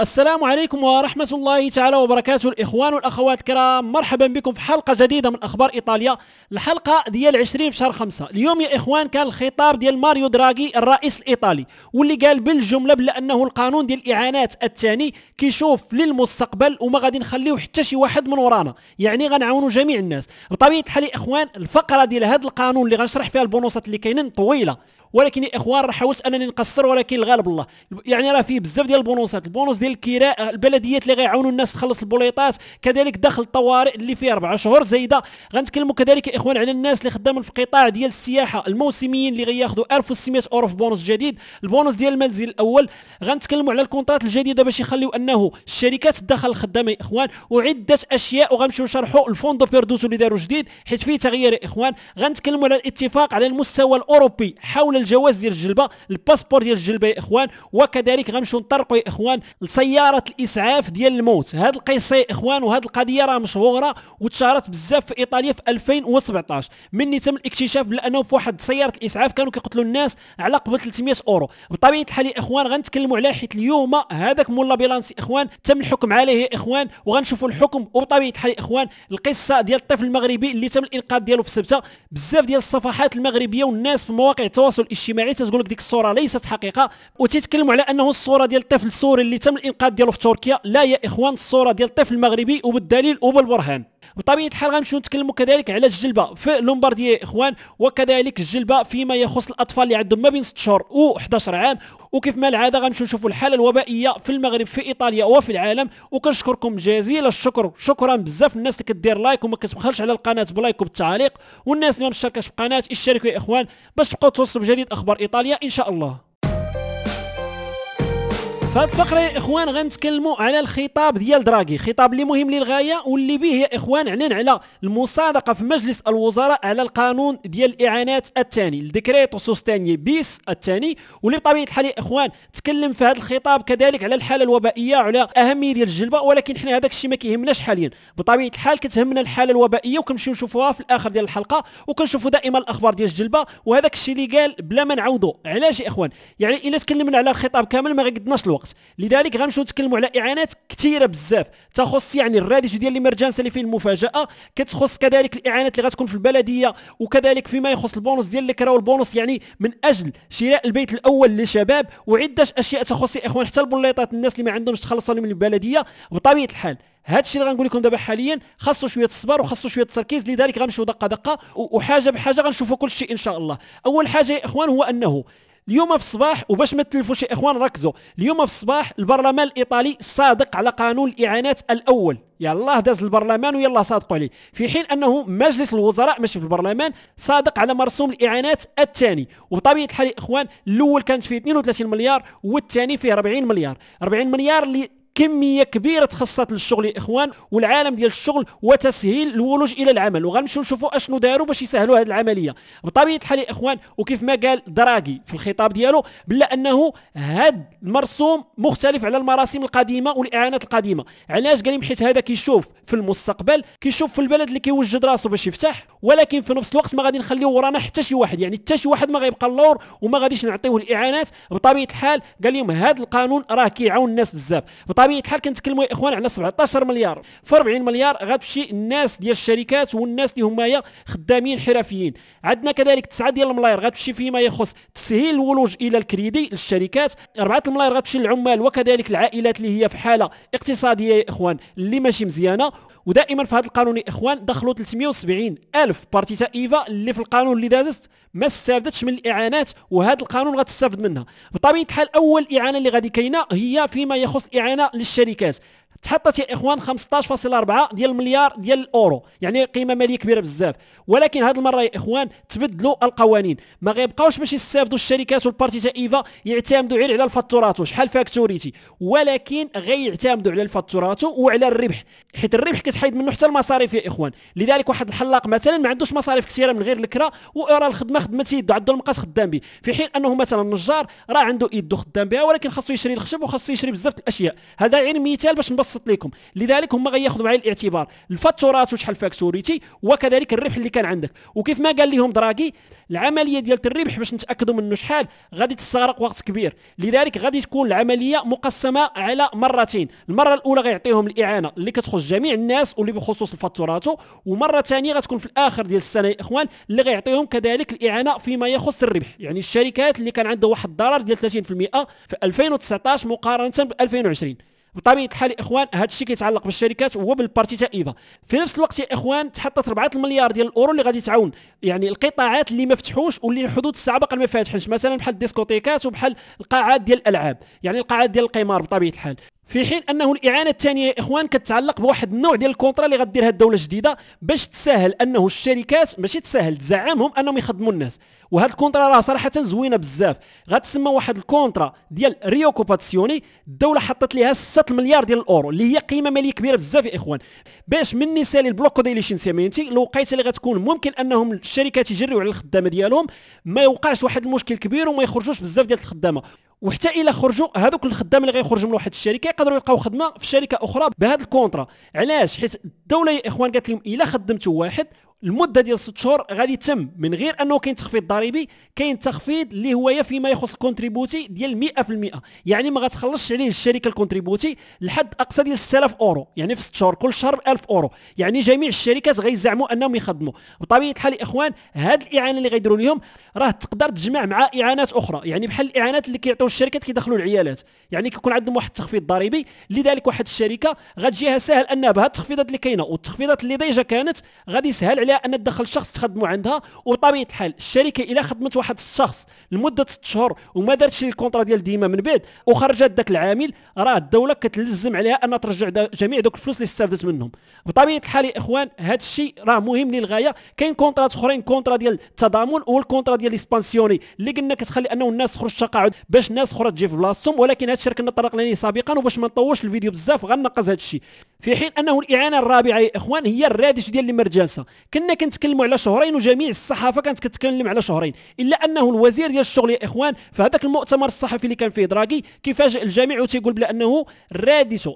السلام عليكم ورحمة الله تعالى وبركاته الإخوان والأخوات الكرام مرحبا بكم في حلقة جديدة من أخبار إيطاليا الحلقة ديال 20 في شهر 5 اليوم يا إخوان كان الخطاب ديال ماريو دراغي الرئيس الإيطالي واللي قال بالجملة بلا أنه القانون ديال الإعانات الثاني كيشوف للمستقبل وما غادي نخليو حتى شي واحد من ورانا يعني غنعاونوا جميع الناس بطبيعة الحال يا إخوان الفقرة ديال هذا القانون اللي غنشرح فيها البونصات اللي كاينين طويلة ولكن يا اخوان راه حاولت انني نقصر ولكن الغالب الله يعني راه فيه بزاف ديال البونوسات البونوس ديال الكراء آه، البلديات اللي غيعاونوا الناس تخلص البوليطات كذلك دخل الطوارئ اللي فيه اربع شهور زايده غنتكلموا كذلك يا اخوان على الناس اللي خدامين في قطاع ديال السياحه الموسميين اللي غياخذوا 1600 اورو في بونص جديد البونص ديال المنزل الاول غنتكلموا على الكونطرات الجديده باش يخليوا انه الشركات تدخل الخدامه يا اخوان وعده اشياء وغنمشيو نشرحوا الفوندو دو اللي داروا جديد حيت فيه تغيير يا اخوان غنتكلموا على الاتفاق على المستوى الاوروبي حول الجواز ديال الجلبه الباسبور ديال الجلبه يا اخوان وكذلك غنمشيو نطرقوا يا اخوان لسياره الاسعاف ديال الموت هذا القصه يا اخوان وهذه القضيه راه مشهوره وتشهرت بزاف في ايطاليا في 2017 مني تم الاكتشاف بانه في واحد سياره الاسعاف كانوا كيقتلوا الناس على قبل 300 اورو بطبيعه الحال يا اخوان غنتكلموا عليه حيت اليوم هذاك مولا بيلانس يا اخوان تم الحكم عليه يا اخوان وغنشوفوا الحكم وبطبيعه الحال يا اخوان القصه ديال الطفل المغربي اللي تم الانقاذ ديالو في سبته بزاف ديال الصفحات المغربيه والناس في مواقع التواصل الاجتماعي تتقول لك ديك الصوره ليست حقيقه وتتكلموا على انه الصوره ديال الطفل السوري اللي تم الانقاذ ديالو في تركيا لا يا اخوان الصوره ديال الطفل المغربي وبالدليل وبالبرهان بطبيعه الحال غنمشيو نتكلموا كذلك على الجلبه في لومبارديه اخوان وكذلك الجلبه فيما يخص الاطفال اللي عندهم ما بين 6 شهور و11 عام وكيف ما العاده غنمشيو نشوفوا الحاله الوبائيه في المغرب في ايطاليا وفي العالم وكنشكركم جزيل الشكر شكرا بزاف الناس اللي كدير لايك وما كتبخلش على القناه بلايك وبالتعليق والناس اللي ما مشتركاش في القناه اشتركوا يا اخوان باش تبقاو توصلوا بجديد اخبار ايطاليا ان شاء الله في هذه الفقره يا اخوان غنتكلموا على الخطاب ديال دراغي خطاب اللي مهم للغايه واللي به يا اخوان اعلن على المصادقه في مجلس الوزراء على القانون ديال الاعانات الثاني الديكريت سوستاني بيس الثاني واللي بطبيعه الحال يا اخوان تكلم في هذا الخطاب كذلك على الحاله الوبائيه وعلى اهميه ديال الجلبه ولكن حنا هذاك الشيء ما كيهمناش حاليا بطبيعه الحال كتهمنا الحاله الوبائيه وكنمشيو نشوفوها في الاخر ديال الحلقه وكنشوفوا دائما الاخبار ديال الجلبه وهذاك الشيء اللي قال بلا ما نعاودوا علاش يا اخوان يعني الا تكلمنا على الخطاب كامل ما غيقدناش الوقت الوقت لذلك غنمشيو نتكلموا على اعانات كثيره بزاف تخص يعني الراديو ديال ليمرجانس اللي فيه المفاجاه كتخص كذلك الاعانات اللي غتكون في البلديه وكذلك فيما يخص البونص ديال الكرا والبونص يعني من اجل شراء البيت الاول للشباب وعده اشياء تخص اخوان حتى البليطات الناس اللي ما عندهمش تخلصوا من البلديه بطبيعه الحال هذا الشيء اللي غنقول لكم دابا حاليا خاصو شويه الصبر وخاصو شويه التركيز لذلك غنمشيو دقه دقه وحاجه بحاجه غنشوفوا كل شيء ان شاء الله اول حاجه يا اخوان هو انه اليوم في الصباح وباش ما تلفوش يا اخوان ركزوا اليوم في الصباح البرلمان الايطالي صادق على قانون الاعانات الاول يلاه داز البرلمان ويلا صادقوا عليه في حين انه مجلس الوزراء ماشي في البرلمان صادق على مرسوم الاعانات الثاني وبطبيعه الحال يا اخوان الاول كانت فيه 32 مليار والثاني فيه 40 مليار 40 مليار اللي كميه كبيره تخصصت للشغل يا اخوان والعالم ديال الشغل وتسهيل الولوج الى العمل وغنمشيو نشوفوا اشنو داروا باش يسهلوا هذه العمليه بطبيعه الحال يا اخوان وكيف ما قال دراغي في الخطاب ديالو بلا انه هذا المرسوم مختلف على المراسم القديمه والاعانات القديمه علاش قال حيت هذا كيشوف في المستقبل كيشوف في البلد اللي كيوجد راسه باش يفتح ولكن في نفس الوقت ما غادي نخليو ورانا حتى شي واحد يعني حتى شي واحد ما غيبقى اللور وما غاديش نعطيوه الاعانات بطبيعه الحال قال لهم هذا القانون راه كيعاون الناس بزاف بطبيعه الحال كنتكلموا يا اخوان على 17 مليار في 40 مليار غتمشي الناس ديال الشركات والناس اللي هما خدامين حرفيين عندنا كذلك 9 ديال الملاير غتمشي فيما يخص تسهيل الولوج الى الكريدي للشركات 4 الملاير غتمشي للعمال وكذلك العائلات اللي هي في حاله اقتصاديه يا اخوان اللي ماشي مزيانه ودائما في هذا القانون يا اخوان دخلوا 370 الف بارتيتا ايفا اللي في القانون اللي دازت ما استفادتش من الاعانات وهذا القانون غتستافد منها بطبيعه الحال اول اعانه اللي غادي كاينه هي فيما يخص الاعانه للشركات تحطت يا اخوان 15.4 ديال المليار ديال الاورو يعني قيمه ماليه كبيره بزاف ولكن هذه المره يا اخوان تبدلوا القوانين ما غيبقاوش باش يستافدوا الشركات والبارتي تاع ايفا يعتمدوا غير على الفاتوراتو شحال فاكتوريتي ولكن غيعتمدوا على الفاتوراتو وعلى الربح حيت الربح كتحيد منه حتى المصاريف يا اخوان لذلك واحد الحلاق مثلا ما عندوش مصاريف كثيره من غير الكرا ورا الخدمه خدمه يدو عنده المقاس خدام به في حين انه مثلا النجار راه عنده يدو خدام بها ولكن خاصو يشري الخشب وخاصو يشري بزاف الاشياء هذا يعني مثال باش نبسط متوسط لكم لذلك هما غياخذوا بعين الاعتبار الفاتورات وشحال فاكتوريتي وكذلك الربح اللي كان عندك وكيف ما قال لهم دراغي العمليه ديال الربح باش نتاكدوا منه شحال غادي تستغرق وقت كبير لذلك غادي تكون العمليه مقسمه على مرتين المره الاولى غيعطيهم الاعانه اللي كتخص جميع الناس واللي بخصوص الفاتوراتو ومره ثانيه غتكون في الاخر ديال السنه يا اخوان اللي غيعطيهم كذلك الاعانه فيما يخص الربح يعني الشركات اللي كان عندها واحد الضرر ديال 30% في 2019 مقارنه ب 2020 بطبيعه الحال يا اخوان هذا الشيء كيتعلق بالشركات هو بالبارتي تاع ايفا في نفس الوقت يا اخوان تحطت 4 المليار ديال الاورو اللي غادي تعاون يعني القطاعات اللي ما فتحوش واللي الحدود الساعه باقا ما فاتحينش مثلا بحال الديسكوتيكات وبحال القاعات ديال الالعاب يعني القاعات ديال القمار بطبيعه الحال في حين انه الاعانه الثانيه يا اخوان كتعلق بواحد النوع ديال الكونترا اللي غديرها الدوله الجديده باش تسهل انه الشركات ماشي تسهل تزعمهم انهم يخدموا الناس وهاد الكونترا راه صراحه زوينه بزاف غتسمى واحد الكونترا ديال ريو الدوله حطت ليها 6 مليار ديال الاورو اللي هي قيمه ماليه كبيره بزاف يا اخوان باش مني سالي البلوكو ديال ليشينسيامينتي الوقيته اللي غتكون ممكن انهم الشركات يجريو على الخدامه ديالهم ما يوقعش واحد المشكل كبير وما يخرجوش بزاف ديال الخدامه وحتى الا خرجوا هذوك الخدام اللي غيخرجوا من واحد الشركه يقدروا يلقاو خدمه في شركه اخرى بهذا الكونترا علاش حيت الدوله يا اخوان قالت لهم الا خدمتوا واحد المده ديال 6 شهور غادي تم من غير انه كاين تخفيض ضريبي كاين تخفيض اللي هو فيما يخص الكونتريبوتي ديال 100% يعني ما غتخلصش عليه الشركه الكونتريبوتي لحد اقصى ديال 6000 اورو يعني في 6 شهور كل شهر 1000 اورو يعني جميع الشركات غيزعموا انهم يخدموا بطبيعه الحال اخوان هاد الاعانه اللي غيديروا لهم راه تقدر تجمع مع اعانات اخرى يعني بحال الاعانات اللي كيعطيو الشركات كيدخلوا العيالات يعني كيكون عندهم واحد التخفيض ضريبي لذلك واحد الشركه غتجيها سهل انها بهاد التخفيضات اللي كاينه والتخفيضات اللي ديجا كانت غادي يسهل عليها ان تدخل شخص تخدموا عندها وطبيعه الحال الشركه الا خدمت واحد الشخص لمده 6 شهور وما دارتش الكونطرا ديال ديما من بعد وخرجت ذاك العامل راه الدوله كتلزم عليها انها ترجع دا جميع دوك الفلوس اللي استفدت منهم بطبيعه الحال يا اخوان هذا الشيء راه مهم للغايه كاين كونطرات اخرين كونطرا ديال التضامن والكونطرا ديال الاسبانسيوني اللي قلنا كتخلي انه الناس تخرج تقاعد باش الناس اخرى تجي في بلاصتهم ولكن هذا الشيء كنا طرقنا ليه سابقا وباش ما نطولش الفيديو بزاف غنقز هذا الشيء في حين انه الاعانه الرابعه يا اخوان هي الراديش ديال الامرجنسه كنا كنا كنتكلموا على شهرين وجميع الصحافه كانت كتكلم على شهرين الا انه الوزير ديال الشغل يا اخوان فهذاك المؤتمر الصحفي اللي كان فيه دراغي كيفاجئ الجميع وتيقول بلا انه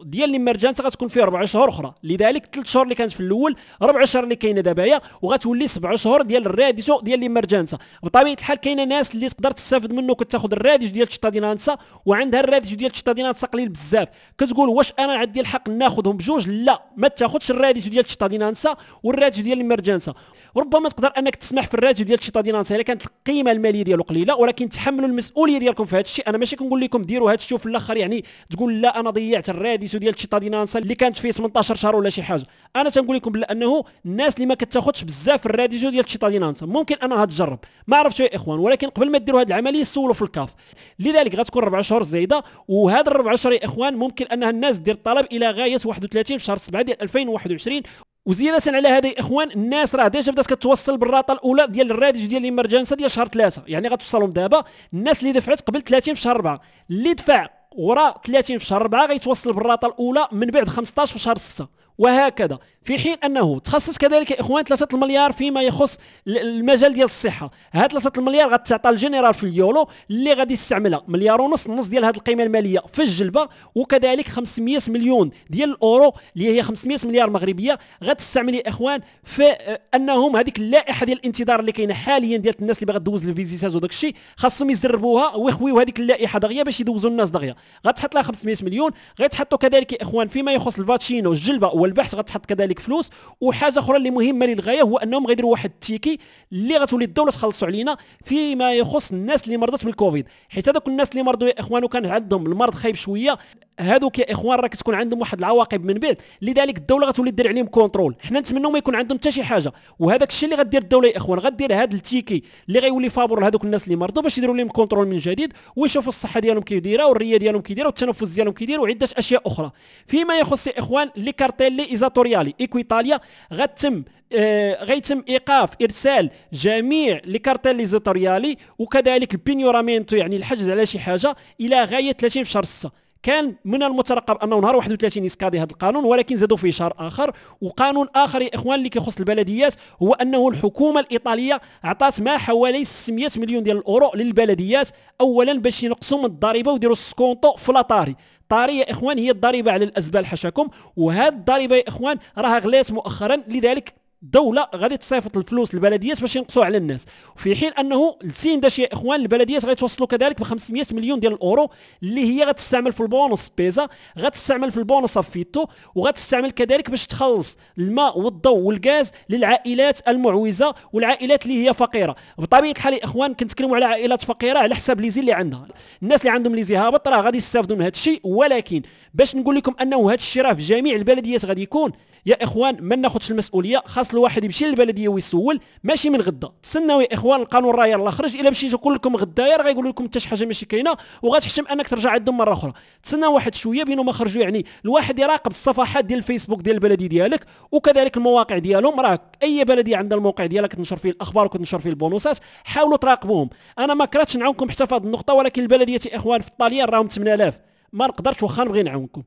ديال الامرجنسي غتكون فيه اربع شهور اخرى لذلك ثلاث شهور اللي كانت في الاول ربع شهور اللي كاينه دابا وغتولي سبع شهور ديال الراديسو ديال الامرجنسي بطبيعه الحال كاينه ناس اللي تقدر تستافد منه كتاخذ الرادس ديال الشتادينانسا وعندها الرادس ديال الشتادينانسا قليل بزاف كتقول واش انا عندي الحق ناخذهم بجوج لا ما تاخذش الرادس ديال الشتادينانسا والرادس ديال الامرجنسا جانسه وربما تقدر انك تسمح في الراتب ديال الشيطادينانس الا كانت القيمه الماليه ديالو قليله ولكن تحملوا المسؤوليه ديالكم في هذا الشيء انا ماشي كنقول لكم ديروا هذا الشيء وفي الاخر يعني تقول لا انا ضيعت الراديس ديال الانسان اللي كانت فيه 18 شهر ولا شي حاجه انا تنقول لكم بانه الناس اللي ما كتاخذش بزاف الراديس ديال الانسان ممكن انها تجرب ما عرفتش يا اخوان ولكن قبل ما ديروا هذه العمليه سولوا في الكاف لذلك غتكون ربع شهور زايده وهذا الربع شهور يا اخوان ممكن انها الناس دير الطلب الى غايه 31 في شهر 7 ديال 2021 وزياده على هذا يا اخوان الناس راه ديجا بدات كتوصل بالراطه الاولى ديال الرادج ديال الامرجنسه ديال شهر ثلاثه يعني غتوصلهم دابا الناس اللي دفعت قبل 30 في شهر اربعه اللي دفع وراء 30 في شهر اربعه غيتوصل بالراطه الاولى من بعد 15 في شهر سته وهكذا في حين انه تخصص كذلك يا اخوان 3 المليار فيما يخص المجال ديال الصحه هاد 3 المليار غتعطى الجنرال في اليولو اللي غادي يستعملها مليار ونص نص ديال هاد القيمه الماليه في الجلبه وكذلك 500 مليون ديال الاورو اللي هي 500 مليار مغربيه غتستعمل يا اخوان في آه، انهم هذيك اللائحه ديال الانتظار اللي كاينه حاليا ديال الناس اللي باغا تدوز الفيزيتات وداك الشيء خاصهم يزربوها ويخويو هذيك اللائحه دغيا باش يدوزوا الناس دغيا غتحط لها 500 مليون غيتحطوا كذلك يا اخوان فيما يخص الفاتشينو الجلبه والبحث غتحط كذلك فلوس وحاجه اخرى اللي مهمه للغايه هو انهم غيديروا واحد التيكي اللي غتولي الدوله تخلصوا علينا فيما يخص الناس اللي مرضت بالكوفيد حيت هذوك الناس اللي مرضوا يا اخوان وكان عندهم المرض خايب شويه هذوك يا اخوان راك تكون عندهم واحد العواقب من بعد لذلك الدوله غتولي دير عليهم كونترول حنا نتمنوا ما يكون عندهم حتى شي حاجه وهذاك الشيء اللي غدير الدوله يا اخوان غدير هذا التيكي اللي غيولي فابور لهذوك الناس اللي مرضوا باش يديروا لهم كونترول من جديد ويشوفوا الصحه ديالهم كي دايره والريه ديالهم كي دايره والتنفس ديالهم كي داير وعده اشياء اخرى فيما يخص يا اخوان لي كارتيلي ايزاتوريالي ايكويتاليا غتم آه غيتم ايقاف ارسال جميع لي كارتيل ليزوتوريالي وكذلك البينيورامينتو يعني الحجز على شي حاجه الى غايه 30 في شهر 6 كان من المترقب انه نهار 31 يسكادي هذا القانون ولكن زادوا فيه شهر اخر وقانون اخر يا اخوان اللي كيخص البلديات هو انه الحكومه الايطاليه عطات ما حوالي 600 مليون ديال الاورو للبلديات اولا باش ينقصوا من الضريبه ويديروا السكونتو في لاطاري طاري يا اخوان هي الضريبه على الازبال حشاكم وهاد الضريبه يا اخوان راها غلات مؤخرا لذلك دوله غادي تصيفط الفلوس للبلديات باش ينقصوا على الناس وفي حين انه لسين داش يا اخوان البلديات غيتوصلوا كذلك ب 500 مليون ديال الاورو اللي هي غتستعمل في البونص بيزا غتستعمل في البونص افيتو وغتستعمل كذلك باش تخلص الماء والضوء والغاز للعائلات المعوزه والعائلات اللي هي فقيره بطبيعه الحال يا اخوان كنتكلموا على عائلات فقيره على حساب ليزي اللي عندها الناس اللي عندهم ليزي هابط راه غادي يستافدوا من هذا الشيء ولكن باش نقول لكم انه هذا الشيء راه في جميع البلديات غادي يكون يا اخوان ما ناخذش المسؤوليه خاص خاص الواحد يمشي للبلديه ويسول ماشي من غدا تسناو يا اخوان القانون راه يلاه خرج الا مشيتو كلكم غدا يا راه لكم حتى شي حاجه ماشي كاينه وغتحشم انك ترجع عندهم مره اخرى تسناو واحد شويه بينو ما خرجوا يعني الواحد يراقب الصفحات ديال الفيسبوك ديال البلديه ديالك وكذلك المواقع ديالهم راه اي بلديه عندها الموقع ديالها كتنشر فيه الاخبار وكتنشر فيه البونوسات حاولوا تراقبوهم انا ما كرهتش نعاونكم حتى في هذه النقطه ولكن البلديه اخوان في الطاليان راهم 8000 ما نقدرش واخا نبغي نعاونكم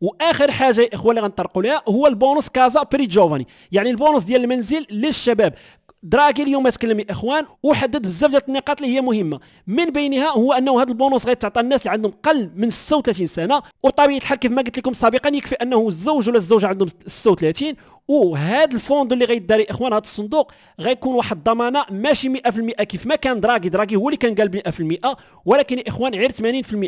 واخر حاجه يا اخوان اللي غنطرقوا ليها هو البونص كازا بري جوفاني يعني البونص ديال المنزل للشباب دراغي اليوم تكلم يا اخوان وحدد بزاف ديال النقاط اللي هي مهمه من بينها هو انه هذا البونص غيتعطى الناس اللي عندهم قل من 36 سنه وطبيعه الحال كيف ما قلت لكم سابقا يكفي انه الزوج ولا الزوجه عندهم 36 وهذا الفوند اللي غيداري اخوان هذا الصندوق غيكون واحد الضمانه ماشي 100% كيف ما كان دراغي دراغي هو اللي كان قال 100% ولكن اخوان غير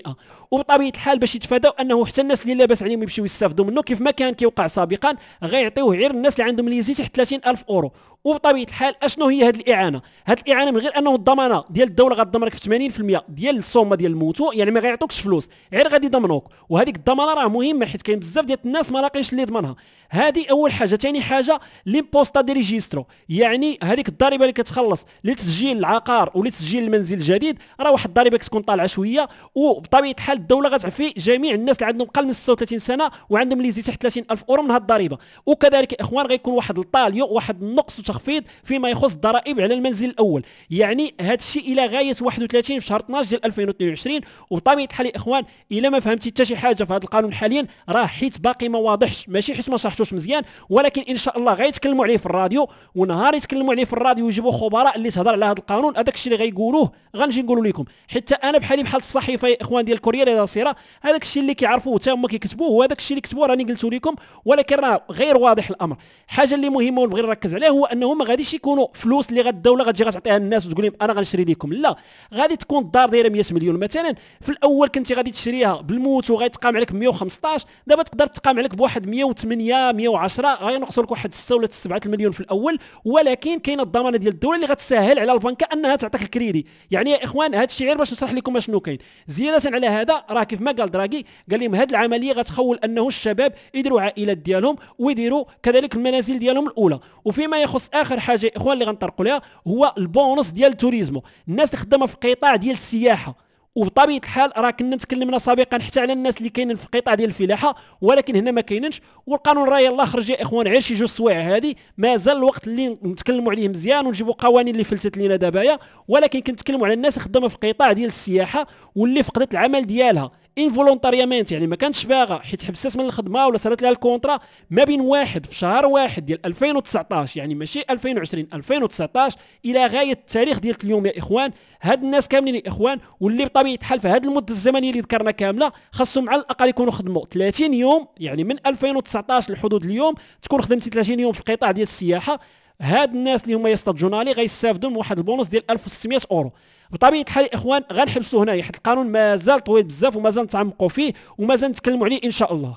80% وبطبيعه الحال باش يتفاداو انه حتى الناس اللي لاباس عليهم يمشيو يستافدوا منه كيف ما كان كيوقع سابقا غيعطيوه غير الناس اللي عندهم ليزي تحت 30000 اورو وبطبيعه الحال اشنو هي هذه الاعانه هذه الاعانه من غير انه الضمانه ديال الدوله غتضمنك في 80% ديال الصومه ديال الموتو يعني ما غيعطوكش فلوس غير غادي يضمنوك وهذيك الضمانه راه مهمه حيت كاين بزاف ديال الناس ما لاقيش اللي يضمنها هذه اول حاجه ثاني حاجه ليمبوستا دي ريجيسترو يعني هذيك الضريبه اللي كتخلص لتسجيل العقار ولتسجيل المنزل الجديد راه واحد الضريبه كتكون طالعه شويه وبطبيعه الحال الدوله غتعفي جميع الناس اللي عندهم اقل من 36 سنه وعندهم ليزي تحت 30 الف اورو من هذه الضريبه وكذلك اخوان غيكون واحد الطاليو واحد النقص وتخفيض فيما يخص الضرائب على المنزل الاول يعني هذا الشيء الى غايه 31 في شهر 12 ديال 2022 وبطبيعه الحال يا اخوان الا ما فهمتي حتى شي حاجه في هذا القانون حاليا راه حيت باقي ما واضحش ماشي حيت ما شرحت حطوش مزيان ولكن ان شاء الله غيتكلموا عليه في الراديو ونهار يتكلموا عليه في الراديو ويجيبوا خبراء اللي تهضر على هذا القانون هذاك الشيء اللي غيقولوه غنجي نقولوا لكم حتى انا بحالي بحال الصحيفه يا اخوان ديال كوريا ديال السيره هذاك الشيء اللي كيعرفوه حتى هما كيكتبوه وهذاك الشيء اللي كتبوه راني قلته لكم ولكن راه غير واضح الامر حاجه اللي مهمه ونبغي نركز عليها هو انه ما غاديش يكونوا فلوس اللي الدوله غتجي غتعطيها الناس وتقول لهم انا غنشري لكم لا غادي تكون الدار دايره 100 مليون مثلا في الاول كنتي غادي تشريها بالموت وغيتقام عليك 115 دابا تقدر تقام عليك بواحد 108 110 غينقصوا لك واحد 6 ولا 7 المليون في الاول ولكن كاينه الضمانه ديال الدوله اللي غتسهل على البنكه انها تعطيك الكريدي يعني يا اخوان هذا الشيء غير باش نشرح لكم شنو كاين زياده على هذا راه كيف ما قال دراغي قال لهم هذه العمليه غتخول انه الشباب يديروا عائلات ديالهم ويديروا كذلك المنازل ديالهم الاولى وفيما يخص اخر حاجه يا اخوان اللي غنطرقوا لها هو البونص ديال التوريزمو الناس اللي خدامه في القطاع ديال السياحه وبطبيعه الحال راه كنا تكلمنا سابقا حتى على الناس اللي كاينين في القطاع ديال الفلاحه ولكن هنا ما كاينينش والقانون راه يلاه خرج يا اخوان غير شي جوج سوايع هذه مازال الوقت اللي نتكلموا عليه مزيان ونجيبوا قوانين اللي فلتت لينا دابايا ولكن كنتكلموا على الناس خدامه في القطاع ديال السياحه واللي فقدت العمل ديالها انفولونتاريامنت يعني ما كانتش باغا حيت حبست من الخدمه ولا صارت لها الكونترا ما بين واحد في شهر واحد ديال 2019 يعني ماشي 2020 2019 الى غايه التاريخ ديال اليوم يا اخوان هاد الناس كاملين يا اخوان واللي بطبيعه الحال في هاد المده الزمنيه اللي ذكرنا كامله خاصهم على الاقل يكونوا خدموا 30 يوم يعني من 2019 لحدود اليوم تكون خدمتي 30 يوم في القطاع ديال السياحه هاد الناس اللي هما جونالي غيستافدوا من واحد البونص ديال 1600 اورو بطبيعه الحال اخوان غنحبسوا هنايا حيت القانون مازال طويل بزاف ومازال نتعمقوا فيه ومازال نتكلموا عليه ان شاء الله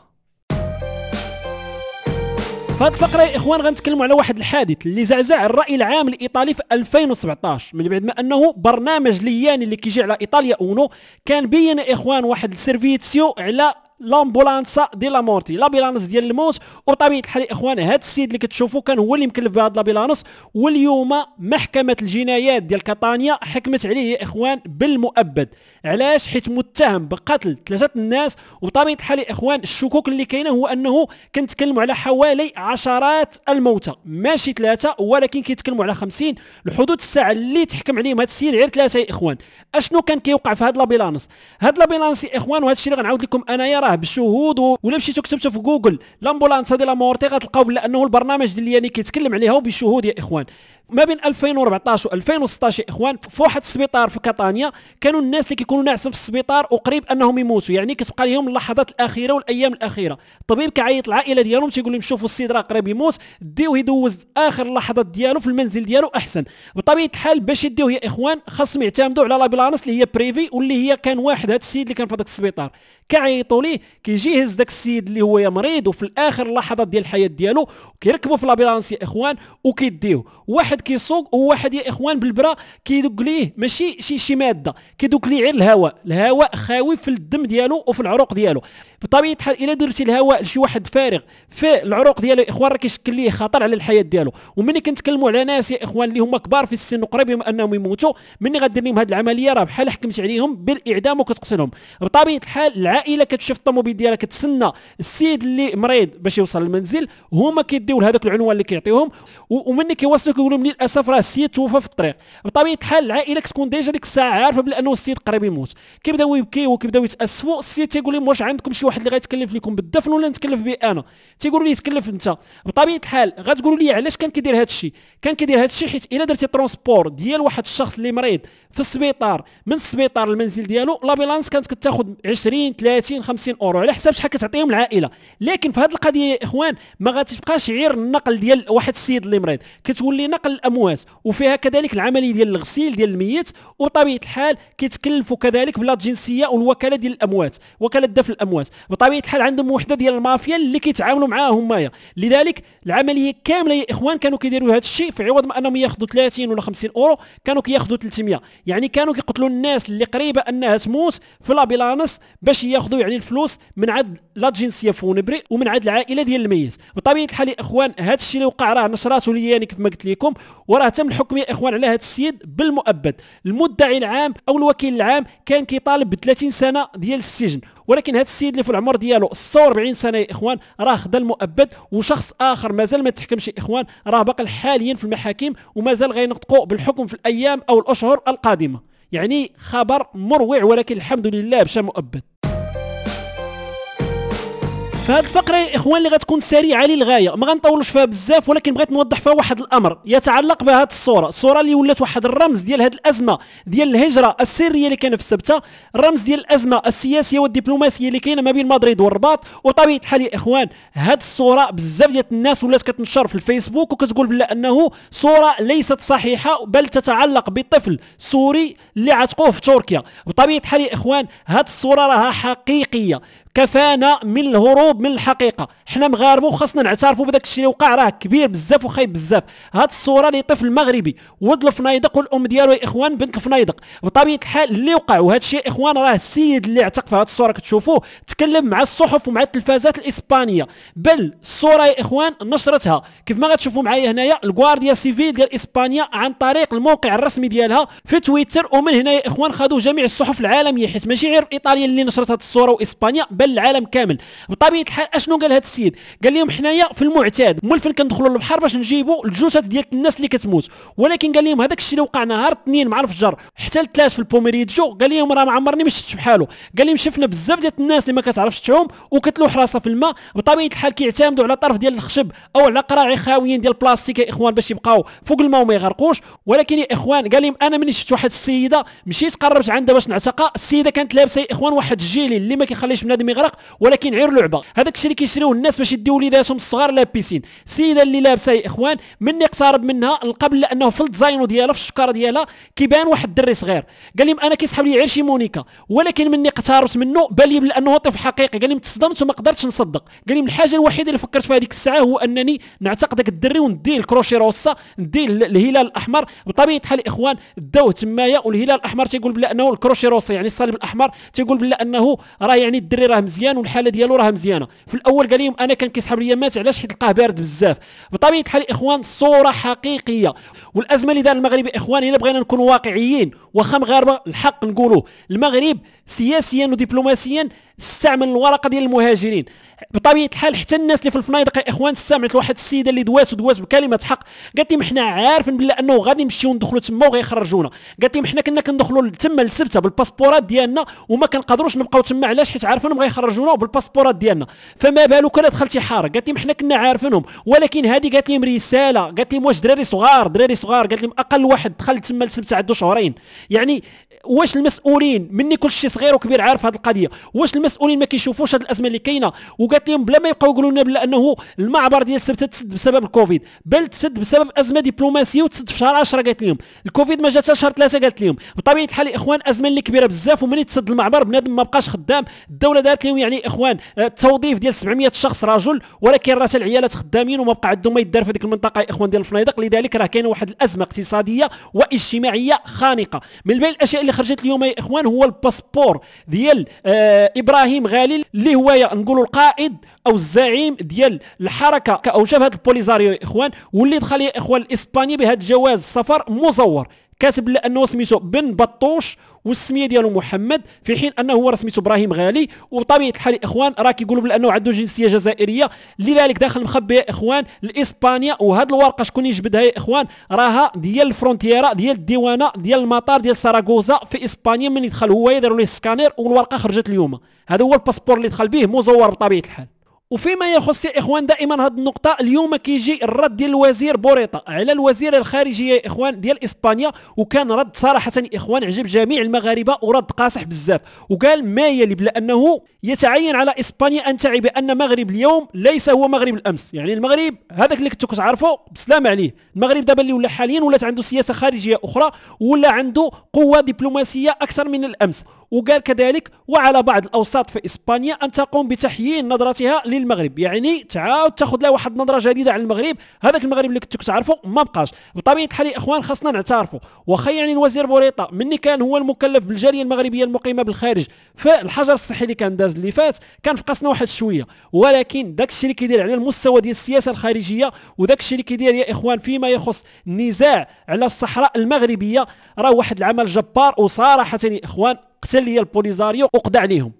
في الفقره يا اخوان غنتكلموا على واحد الحادث اللي زعزع الراي العام الايطالي في 2017 من بعد ما انه برنامج لياني اللي كيجي على ايطاليا اونو كان بين يا اخوان واحد السيرفيتسيو على لامبولانسا ديال لا مورتي لابيلانس ديال الموت وطبيعه الحال يا اخوان هذا السيد اللي كتشوفوا كان هو اللي مكلف بهذا لابيلانس واليوم محكمه الجنايات ديال كاتانيا حكمت عليه يا اخوان بالمؤبد علاش حيت متهم بقتل ثلاثه الناس وطبيعه الحال يا اخوان الشكوك اللي كاينه هو انه كنتكلموا على حوالي عشرات الموتى ماشي ثلاثه ولكن كيتكلموا على 50 لحدود الساعه اللي تحكم عليهم هذا السيد غير ثلاثه يا اخوان اشنو كان كيوقع في هذا لابيلانس هذا لابيلانس يا اخوان وهذا الشيء اللي غنعاود لكم انايا راه راه بشهود ولا مشيتو كتبتو في جوجل لامبولانس دي لا مورتي غتلقاو لانه البرنامج ديال يعني كيتكلم عليها وبالشهود يا اخوان ما بين 2014 و2016 يا اخوان في واحد السبيطار في كاتانيا كانوا الناس اللي كيكونوا ناعسين في السبيطار وقريب انهم يموتوا يعني كتبقى لهم اللحظات الاخيره والايام الاخيره الطبيب كيعيط العائله ديالهم تيقول لهم شوفوا السيد راه قريب يموت ديوه يدوز اخر اللحظات ديالو في المنزل ديالو احسن بطبيعه الحال باش يديوه يا اخوان خاصهم يعتمدوا على لابيلانس اللي هي بريفي واللي هي كان واحد هذا السيد اللي كان في هذاك السبيطار كيعيطوا ليه كيجي يهز داك السيد اللي هو يا مريض وفي الاخر اللحظات ديال الحياه ديالو كيركبوا في لابيلانس يا اخوان وكيديوه واحد واحد كيسوق وواحد يا اخوان بالبرا كيدق ليه ماشي شي شي ماده كيدق ليه غير الهواء الهواء خاوي في الدم ديالو وفي العروق ديالو بطبيعه الحال الا درتي الهواء لشي واحد فارغ في العروق ديالو يا اخوان راه كيشكل ليه خطر على الحياه ديالو ومني كنتكلموا على ناس يا اخوان اللي هما كبار في السن وقريب انهم يموتوا مني غادير لهم هذه العمليه راه بحال حكمت عليهم بالاعدام وكتقتلهم بطبيعه الحال العائله كتشوف الطوموبيل ديالها كتسنى السيد اللي مريض باش يوصل للمنزل هما كيديو لهذاك العنوان اللي كيعطيهم ومني كيوصلوا كيقولوا للاسف راه السيد توفى في الطريق بطبيعه الحال العائله كتكون ديجا ديك الساعه عارفه بانه السيد قريب يموت كيبداو يبكيو وكيبداو يتاسفوا السيد تيقول لهم واش عندكم شي واحد اللي غيتكلف لكم بالدفن ولا نتكلف به انا تيقولوا لي تكلف انت بطبيعه الحال غتقولوا لي علاش كان كيدير هذا الشيء كان كيدير هذا الشيء حيت الا درتي ترونسبور ديال واحد الشخص اللي مريض في السبيطار من السبيطار للمنزل ديالو لابيلانس كانت كتاخذ 20 30 50 اورو على حساب شحال كتعطيهم العائله لكن في هذه القضيه يا اخوان ما غاتبقاش غير النقل ديال واحد السيد اللي مريض كتولي نقل الاموات وفيها كذلك العمليه ديال الغسيل ديال الميت وطبيعه الحال كيتكلفوا كذلك بلا جنسيه والوكاله ديال الاموات وكاله دفن الاموات بطبيعه الحال عندهم وحده ديال المافيا اللي كيتعاملوا معاها همايا لذلك العمليه كامله يا اخوان كانوا كيديروا هذا الشيء في عوض ما انهم ياخذوا 30 ولا 50 اورو كانوا كياخذوا 300 يعني كانوا كيقتلوا الناس اللي قريبه انها تموت في لابيلانس باش ياخذوا يعني الفلوس من عند لا جنسيه فونبري ومن عند العائله ديال الميت بطبيعه الحال يا اخوان هذا الشيء اللي وقع راه نشراته كيف ما قلت لكم وراه تم الحكم يا اخوان على هذا السيد بالمؤبد المدعي العام او الوكيل العام كان كيطالب ب 30 سنه ديال السجن ولكن هذا السيد اللي في العمر ديالو 46 سنه يا اخوان راه خدا المؤبد وشخص اخر مازال ما تحكمش يا اخوان راه باقي حاليا في المحاكم ومازال غينطقوا بالحكم في الايام او الاشهر القادمه يعني خبر مروع ولكن الحمد لله مشى مؤبد فهاد الفقره يا اخوان اللي غتكون سريعه للغايه ما غنطولوش فيها بزاف ولكن بغيت نوضح فيها واحد الامر يتعلق بهاد الصوره الصوره اللي ولات واحد الرمز ديال هاد الازمه ديال الهجره السريه اللي كان في السبته الرمز ديال الازمه السياسيه والدبلوماسيه اللي كاينه ما بين مدريد والرباط وطبيعه الحال يا اخوان هاد الصوره بزاف ديال الناس ولات كتنشر في الفيسبوك وكتقول بلا انه صوره ليست صحيحه بل تتعلق بطفل سوري اللي عتقوه في تركيا بطبيعه الحال يا اخوان هاد الصوره راها حقيقيه كفانا من الهروب من الحقيقه حنا مغاربه وخاصنا نعترفوا بداك الشيء اللي وقع راه كبير بزاف وخايب بزاف هاد الصوره لطفل مغربي ولد الفنايدق والام ديالو يا اخوان بنت الفنايدق بطبيعه الحال اللي وقع وهذا الشيء يا اخوان راه السيد اللي اعتق في هاد الصوره كتشوفوه تكلم مع الصحف ومع التلفازات الاسبانيه بل الصوره يا اخوان نشرتها كيف ما غتشوفوا معايا هنايا الغوارديا سيفيل ديال اسبانيا عن طريق الموقع الرسمي ديالها في تويتر ومن هنا يا اخوان خذوا جميع الصحف العالميه حيت ماشي غير ايطاليا اللي نشرت هاد الصوره واسبانيا بل العالم كامل بطبيعه الحال اشنو قال هذا السيد قال لهم حنايا في المعتاد فين كندخلوا للبحر باش نجيبوا الجثث ديال الناس اللي كتموت ولكن قال لهم هذاك الشيء اللي وقع نهار اثنين مع الفجر حتى الثلاث في البوميريدجو قال لهم راه ما عمرني ما شفت بحاله قال لهم شفنا بزاف ديال الناس اللي ما كتعرفش تعوم وكتلوح راسها في الماء بطبيعه الحال كيعتمدوا على طرف ديال الخشب او على قراعي خاويين ديال البلاستيك يا اخوان باش يبقاو فوق الماء وما يغرقوش ولكن يا اخوان قال لهم انا ملي شفت واحد السيده مشيت قربت عندها باش نعتقى السيده كانت لابسه يا اخوان واحد الجيلي اللي ما كيخليش بنادم المغرق ولكن غير لعبه هذاك الشيء اللي كيشريوه الناس باش يديو وليداتهم الصغار لابيسين السيده اللي لابسه يا اخوان من يقترب منها القبل لانه في الديزاين ديالها في الشكاره ديالها كيبان واحد الدري صغير قال لهم انا كيسحب لي غير شي مونيكا ولكن مني اقتربت منه بان لي بانه طفل حقيقي قال لهم تصدمت وما قدرتش نصدق قال لهم الحاجه الوحيده اللي فكرت فيها هذيك الساعه هو انني نعتقد داك الدري ونديه الكروشي روسا نديه الهلال الاحمر بطبيعه الحال الاخوان داو تمايا والهلال الاحمر تيقول بلا انه الكروشي روسي يعني الصليب الاحمر تيقول بلا انه راه يعني الدري راه راه مزيان والحاله ديالو راه مزيانه في الاول قال لهم انا كان كيسحب ليا مات علاش حيت لقاه بارد بزاف بطبيعه الحال الاخوان صوره حقيقيه والازمه اللي دار المغرب اخوان الا بغينا نكون واقعيين واخا مغاربه الحق نقولوه المغرب سياسيا ودبلوماسيا استعمل الورقه ديال المهاجرين بطبيعه الحال حتى الناس اللي في الفنادق يا اخوان سمعت واحد السيده اللي دواس ودواس بكلمه حق قالت لهم حنا عارفين بلا انه غادي نمشيو ندخلوا تما وغيخرجونا قالت لهم حنا كنا كندخلوا تما لسبته بالباسبورات ديالنا وما كنقدروش نبقاو تما علاش حيت عارفينهم غيخرجونا بالباسبورات ديالنا فما بالك انا دخلتي حاره قالت لهم حنا كنا عارفينهم ولكن هذه قالت لهم رساله قالت لهم واش دراري صغار دراري صغار قالت لهم اقل واحد دخل تما لسبته عنده شهرين يعني واش المسؤولين مني كلشي صغير وكبير عارف هذه القضيه واش المسؤولين ما كيشوفوش هذه الازمه اللي كاينه وقالت لهم بلا ما يبقاو يقولوا لنا بلا انه المعبر ديال السبت تسد بسبب الكوفيد بل تسد بسبب ازمه دبلوماسيه وتسد في شهر 10 قالت لهم الكوفيد ما جاتش شهر 3 قالت لهم بطبيعه الحال الاخوان ازمه اللي كبيره بزاف ومن تسد المعبر بنادم ما بقاش خدام الدوله دارت لهم يعني اخوان التوظيف آه، ديال 700 شخص رجل ولكن راه العيالات خدامين وما بقى عندهم ما يدار في هذيك المنطقه يا اخوان ديال الفنادق لذلك راه كاينه واحد الازمه اقتصاديه واجتماعيه خانقه من بين الاشياء اللي خرجت اليوم يا اخوان هو الباسبور ديال آه ابراهيم غالي اللي هو نقولوا القائد القائد او الزعيم ديال الحركه او جبهه البوليزاريو اخوان واللي دخل يا اخوان الاسباني بهذا جواز السفر مزور كاتب لانه سميتو بن بطوش والسميه ديالو محمد في حين انه هو راه سميتو ابراهيم غالي وبطبيعه الحال الاخوان راه كيقولوا بانه عنده جنسيه جزائريه لذلك داخل مخبي يا اخوان لاسبانيا وهاد الورقه شكون يجبدها يا اخوان راها ديال الفرونتيرا ديال الديوانه ديال المطار ديال ساراغوزا في اسبانيا من يدخل هو يديروا ليه سكانير والورقه خرجت اليوم هذا هو الباسبور اللي دخل به مزور بطبيعه الحال وفيما يخص يا اخوان دائما هذه النقطه اليوم كيجي الرد ديال الوزير بوريطا على الوزير الخارجيه يا اخوان ديال اسبانيا وكان رد صراحه يا اخوان عجب جميع المغاربه ورد قاصح بزاف وقال ما يلي بلا انه يتعين على اسبانيا ان تعي بان مغرب اليوم ليس هو مغرب الامس يعني المغرب هذاك اللي كنتو كتعرفوا بسلام عليه المغرب دابا اللي ولا حاليا ولات عنده سياسه خارجيه اخرى ولا عنده قوه دبلوماسيه اكثر من الامس وقال كذلك وعلى بعض الأوساط في إسبانيا أن تقوم بتحيين نظرتها للمغرب يعني تعاود تاخذ لها واحد النظرة جديدة على المغرب هذاك المغرب اللي كنت تعرفه ما بقاش بطبيعة الحال يا إخوان خاصنا نعترفوا واخا يعني الوزير بوريطة مني كان هو المكلف بالجالية المغربية المقيمة بالخارج فالحجر الصحي اللي كان داز اللي فات كان فقصنا واحد شوية ولكن داك الشيء اللي كيدير على المستوى ديال السياسة الخارجية وداك الشيء اللي كيدير يا إخوان فيما يخص النزاع على الصحراء المغربية راه واحد العمل جبار وصراحة يا إخوان قتل لي البوليزاريو وقضى عليهم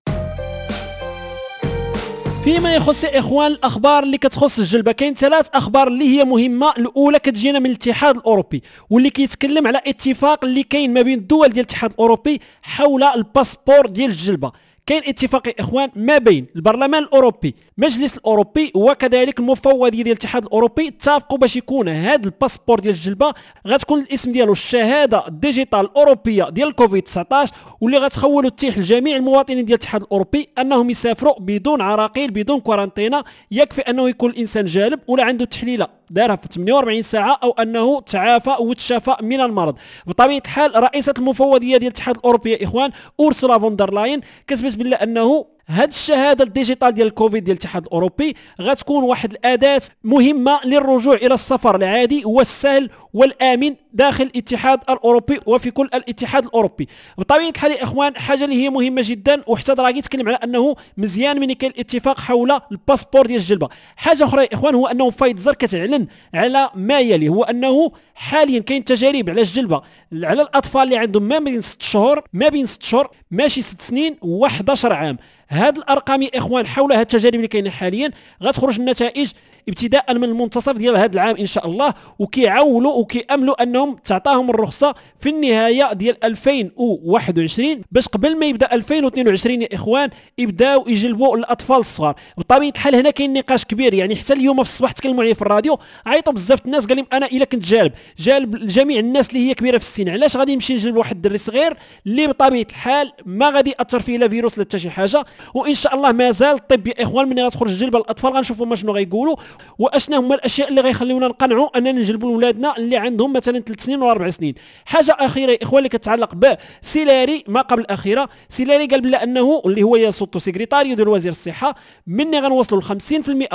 فيما يخص اخوان الاخبار اللي كتخص الجلبه كاين ثلاث اخبار اللي هي مهمه الاولى كتجينا من الاتحاد الاوروبي واللي كيتكلم على اتفاق اللي كاين ما بين الدول ديال الاتحاد الاوروبي حول الباسبور ديال الجلبه كاين اتفاق اخوان ما بين البرلمان الاوروبي مجلس الاوروبي وكذلك المفوضيه ديال الاتحاد الاوروبي اتفقوا باش يكون هذا الباسبور ديال الجلبه غتكون الاسم ديالو الشهاده ديجيتال الاوروبيه ديال الكوفيد 19 واللي غتخول تتيح لجميع المواطنين ديال الاتحاد الاوروبي انهم يسافروا بدون عراقيل بدون كورانتينا يكفي انه يكون الانسان جالب ولا عنده تحليله دارها في 48 ساعه او انه تعافى وتشافى من المرض بطبيعه الحال رئيسه المفوضيه ديال الاتحاد الاوروبي يا اخوان اورسولا فوندرلاين كتبت بالله انه هاد الشهاده الديجيتال ديال الكوفيد ديال الاتحاد الاوروبي غتكون واحد الاداه مهمه للرجوع الى السفر العادي والسهل والامن داخل الاتحاد الاوروبي وفي كل الاتحاد الاوروبي بطبيعه الحال اخوان حاجه اللي هي مهمه جدا وحتى دراغي تكلم على انه مزيان من كاين الاتفاق حول الباسبور ديال الجلبه حاجه اخرى يا اخوان هو انه فايتزر كتعلن على ما يلي هو انه حاليا كاين تجارب على الجلبه على الاطفال اللي عندهم ما بين 6 شهور ما بين 6 شهور ماشي 6 سنين و11 عام هاد الارقام يا اخوان حول هاد التجارب اللي كاينه حاليا غتخرج النتائج ابتداء من المنتصف ديال هذا العام ان شاء الله وكيعولوا وكياملوا انهم تعطاهم الرخصه في النهايه ديال 2021 باش قبل ما يبدا 2022 يا اخوان يبداو يجلبوا الاطفال الصغار بطبيعه الحال هنا كاين نقاش كبير يعني حتى اليوم في الصباح تكلموا عليه في الراديو عيطوا بزاف الناس قال لهم انا الا كنت جالب جالب جميع الناس اللي هي كبيره في السن علاش غادي نمشي نجلب واحد الدري صغير اللي بطبيعه الحال ما غادي ياثر فيه لا فيروس لا حتى شي حاجه وان شاء الله مازال الطب يا اخوان ملي غتخرج جلبه الاطفال غنشوفوا ما شنو غيقولوا واشنا هما الاشياء اللي غيخليونا نقنعوا اننا نجلبوا لولادنا اللي عندهم مثلا 3 سنين واربع سنين حاجه اخيره يا اخوان اللي كتعلق بسيلاري ما قبل الاخيره سيلاري قال بلا انه اللي هو يسوتو سيكريتاريو ديال وزير الصحه مني غنوصلوا ل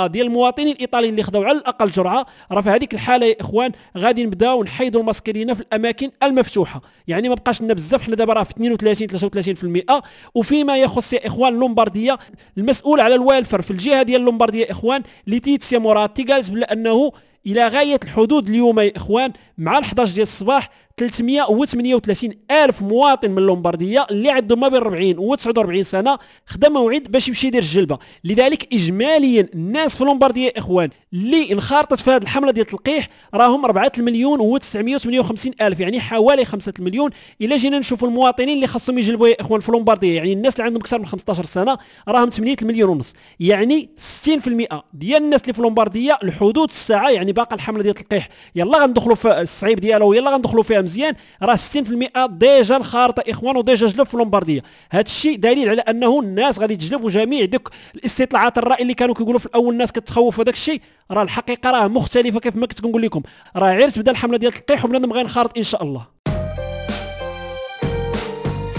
50% ديال المواطنين الايطاليين اللي خداو على الاقل جرعه راه في هذيك الحاله يا اخوان غادي نبداو نحيدوا الماسكرينا في الاماكن المفتوحه يعني ما بقاش لنا بزاف حنا دابا راه في 32 33% وفيما يخص يا اخوان لومبارديا المسؤول على الوالفر في الجهه ديال لومبارديا اخوان ليتيتسيا موراتي قالت بلا انه الى غايه الحدود اليوم يا اخوان مع 11 ديال الصباح 338 الف مواطن من لومبارديا اللي عندهم ما بين 40 و 49 سنه خدا موعد باش يمشي يدير الجلبه لذلك اجماليا الناس في لومبارديا يا اخوان اللي انخرطت في هذه الحمله ديال التلقيح راهم 4 مليون و 958 الف يعني حوالي 5 مليون الا جينا نشوفوا المواطنين اللي خاصهم يجلبوا يا اخوان في لومبارديه يعني الناس اللي عندهم اكثر من 15 سنه راهم 8 مليون ونص يعني 60% ديال الناس اللي في لومبارديه لحدود الساعه يعني باقا الحمله ديال التلقيح يلا غندخلوا في الصعيب ديالها ويلا غندخلوا فيها مزيان راه 60% ديجا انخرطه اخوان وديجا جلب في لومبارديه هذا الشيء دليل على انه الناس غادي تجلب وجميع دوك الاستطلاعات الراي اللي كانوا كيقولوا في الاول الناس كتخوف وداك الشيء راه الحقيقه راه مختلفه كيف ما كنت كنقول لكم راه غير تبدا الحمله ديال التلقيح وبنادم غينخرط ان شاء الله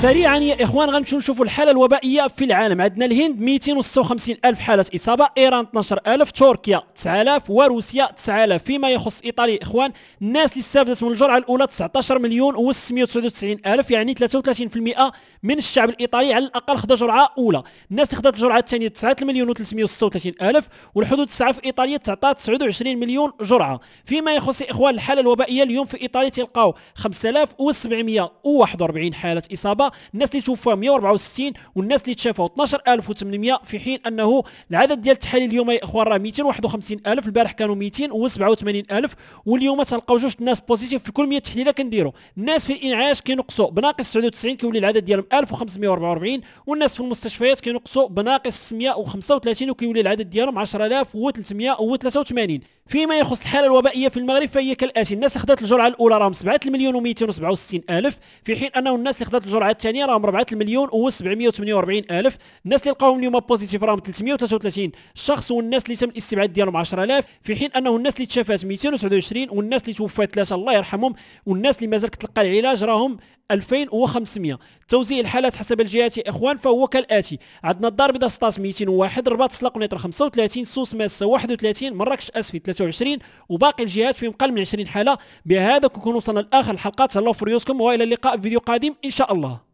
سريعا يا اخوان غنمشيو نشوفوا الحاله الوبائيه في العالم عندنا الهند 256 الف حاله اصابه ايران 12 الف تركيا 9000 وروسيا 9000 فيما يخص ايطاليا يا اخوان الناس اللي استفدت من الجرعه الاولى 19 مليون و699 الف يعني 33% من الشعب الايطالي على الاقل خدا جرعه اولى الناس اللي خدات الجرعه الثانيه 9 مليون و336 الف والحدود الساعه في ايطاليا تعطى 29 مليون جرعه فيما يخص اخوان الحاله الوبائيه اليوم في ايطاليا تلقاو 5741 حاله اصابه الناس اللي توفاو 164 والناس اللي تشافوا 12800 في حين انه العدد ديال التحاليل اليوم يا اخوان راه 251000 البارح كانوا 287000 واليوم تلقاو جوج الناس بوزيتيف في كل 100 تحليله كنديروا الناس في الانعاش كينقصوا بناقص 99 كيولي العدد ديالهم 1544 والناس في المستشفيات كينقصوا بناقص 635 وكيولي العدد ديالهم 10383 فيما يخص الحاله الوبائيه في المغرب فهي كالاتي الناس اللي خدات الجرعه الاولى راهم 7 مليون و267 الف في حين انه الناس اللي خدات الجرعه الثانيه راهم 4 المليون و748 الف الناس اللي لقاوهم اليوم بوزيتيف راهم 333 شخص والناس اللي تم الاستبعاد ديالهم 10000 في حين انه الناس اللي تشافات 229 والناس اللي توفات ثلاثه الله يرحمهم والناس اللي مازال كتلقى العلاج راهم 2500 توزيع الحالات حسب الجهات يا اخوان فهو كالاتي عندنا الدار البيضاء سطاس 201 الرباط سلاق ونيطر 35 سوس ماسه 31 مراكش اسفي 23 وباقي الجهات فيهم قل من 20 حاله بهذا كنكون وصلنا لاخر الحلقه تهلاو في ريوسكم والى اللقاء في فيديو قادم ان شاء الله